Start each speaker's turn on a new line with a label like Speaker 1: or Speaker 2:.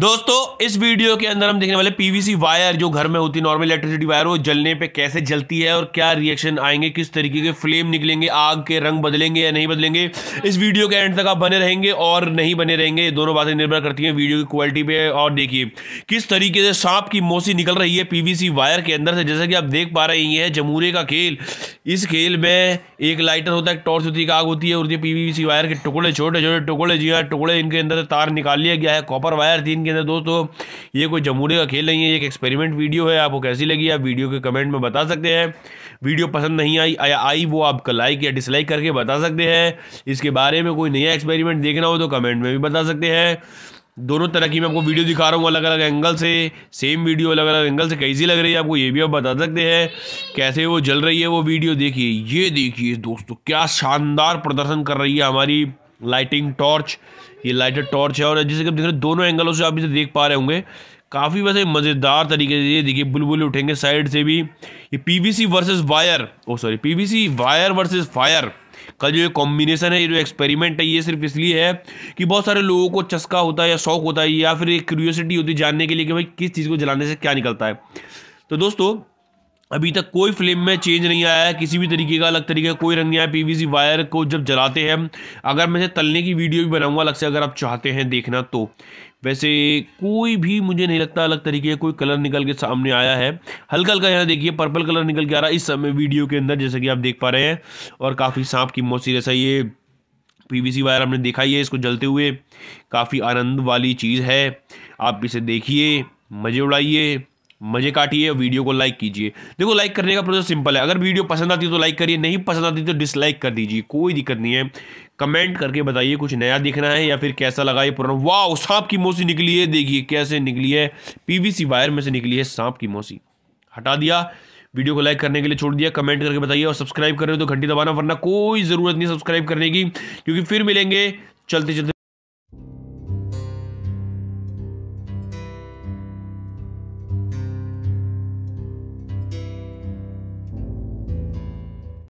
Speaker 1: दोस्तों इस वीडियो के अंदर हम देखने वाले पीवीसी वायर जो घर में होती है नॉर्मल इलेक्ट्रिसिटी वायर वो जलने पे कैसे जलती है और क्या रिएक्शन आएंगे किस तरीके के फ्लेम निकलेंगे आग के रंग बदलेंगे या नहीं बदलेंगे इस वीडियो के एंड तक आप बने रहेंगे और नहीं बने रहेंगे दोनों बातें निर्भर करती हैं वीडियो की क्वालिटी पे और देखिए किस तरीके से सांप की मोसी निकल रही है पी वायर के अंदर से जैसा कि आप देख पा रहे हैं जमूरे का खेल इस खेल में एक लाइटर होता है टॉर्च होती है आग होती है और पी वायर के टुकड़े छोटे छोटे टुकड़े जी हाँ टुकड़े इनके अंदर तार निकाल लिया गया है कॉपर वायर थी के अंदर दोस्तों ये कोई जमूरे का खेल नहीं है एक एक्सपेरिमेंट वीडियो है आपको कैसी लगी आप वीडियो के कमेंट में बता सकते हैं वीडियो पसंद नहीं आई आई वो आपका लाइक या डिसलाइक करके बता सकते हैं इसके बारे में कोई नया एक्सपेरिमेंट देखना हो तो कमेंट में भी बता सकते हैं दोनों तरह की मैं आपको वीडियो दिखा रहा हूँ अलग अलग एंगल से सेम वीडियो अलग अलग एंगल से कैसी लग रही है आपको ये भी आप बता सकते हैं कैसे वो जल रही है वो वीडियो देखिए ये देखिए दोस्तों क्या शानदार प्रदर्शन कर रही है हमारी लाइटिंग टॉर्च ये लाइटेड टॉर्च है और जैसे कि आप देख रहे हैं दोनों एंगलों से आप इसे देख पा रहे होंगे काफ़ी वैसे मज़ेदार तरीके से ये देखिए बुलबुल उठेंगे साइड से भी ये PVC versus wire oh sorry PVC wire versus fire का जो ये कॉम्बिनेशन है ये जो एक्सपेरिमेंट है ये सिर्फ इसलिए है कि बहुत सारे लोगों को चस्का होता है या शौक होता है या फिर एक क्यूरियोसिटी होती है जानने के लिए कि भाई किस चीज़ को जलाने से क्या निकलता है तो दोस्तों अभी तक कोई फ्लेम में चेंज नहीं आया है किसी भी तरीके का अलग तरीके का कोई रंग नहीं आया पीवीसी वायर को जब जलाते हैं अगर मैं तलने की वीडियो भी बनाऊंगा अलग से अगर आप चाहते हैं देखना तो वैसे कोई भी मुझे नहीं लगता अलग तरीके का कोई कलर निकल के सामने आया है हल्का हल्का यहाँ देखिए पर्पल कलर निकल के आ रहा है इस समय वीडियो के अंदर जैसे कि आप देख पा रहे हैं और काफ़ी सांप की मौसी जैसा ये पीवीसी वायर हमने देखा ही है इसको जलते हुए काफ़ी आनंद वाली चीज़ है आप इसे देखिए मज़े उड़ाइए मजे काटिए वीडियो को लाइक कीजिए देखो लाइक करने का प्रोसेस सिंपल है अगर वीडियो पसंद आती है तो लाइक करिए नहीं पसंद आती तो डिसलाइक कर दीजिए कोई दिक्कत नहीं है कमेंट करके बताइए कुछ नया दिखना है या फिर कैसा लगा ये पुराना वाह सांप की मौसी निकली है देखिए कैसे निकली है पीवीसी वायर में से निकली है सांप की मौसी हटा दिया वीडियो को लाइक करने के लिए छोड़ दिया कमेंट करके बताइए और सब्सक्राइब कर रहे हो तो घंटी दबाना वरना कोई ज़रूरत नहीं सब्सक्राइब करने की क्योंकि फिर मिलेंगे चलते चलते